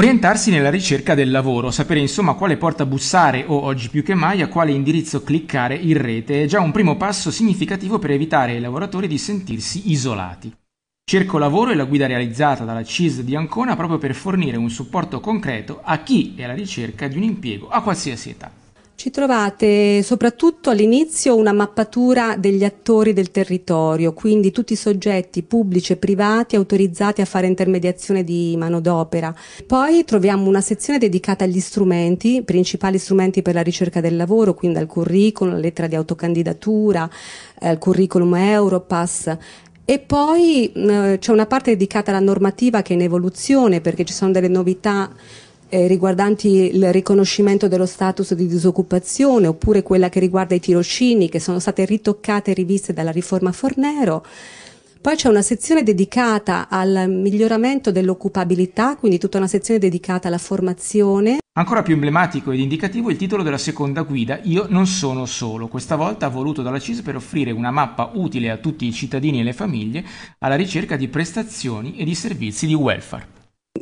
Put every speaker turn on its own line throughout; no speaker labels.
Orientarsi nella ricerca del lavoro, sapere insomma a quale porta bussare o oggi più che mai a quale indirizzo cliccare in rete è già un primo passo significativo per evitare ai lavoratori di sentirsi isolati. Cerco lavoro è la guida realizzata dalla CIS di Ancona proprio per fornire un supporto concreto a chi è alla ricerca di un impiego a qualsiasi età. Ci
trovate soprattutto all'inizio una mappatura degli attori del territorio, quindi tutti i soggetti pubblici e privati autorizzati a fare intermediazione di manodopera. Poi troviamo una sezione dedicata agli strumenti, principali strumenti per la ricerca del lavoro, quindi al curriculum, alla lettera di autocandidatura, eh, al curriculum Europass, e poi eh, c'è una parte dedicata alla normativa che è in evoluzione perché ci sono delle novità eh, riguardanti il riconoscimento dello status di disoccupazione oppure quella che riguarda i tirocini che sono state ritoccate e riviste dalla riforma Fornero. Poi c'è una sezione dedicata al miglioramento dell'occupabilità, quindi tutta una sezione dedicata alla formazione.
Ancora più emblematico ed indicativo è il titolo della seconda guida, Io non sono solo, questa volta voluto dalla CIS per offrire una mappa utile a tutti i cittadini e le famiglie alla ricerca di prestazioni e di servizi di welfare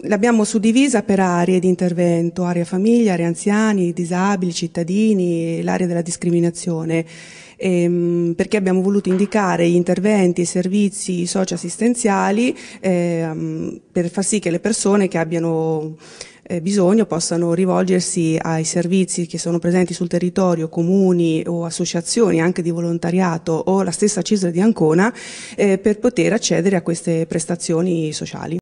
l'abbiamo suddivisa per aree di intervento, area famiglia, area anziani, disabili, cittadini, l'area della discriminazione, ehm, perché abbiamo voluto indicare gli interventi e i servizi socioassistenziali ehm, per far sì che le persone che abbiano eh, bisogno possano rivolgersi ai servizi che sono presenti sul territorio, comuni o associazioni anche di volontariato o la stessa Cisra di Ancona eh, per poter accedere a queste prestazioni sociali.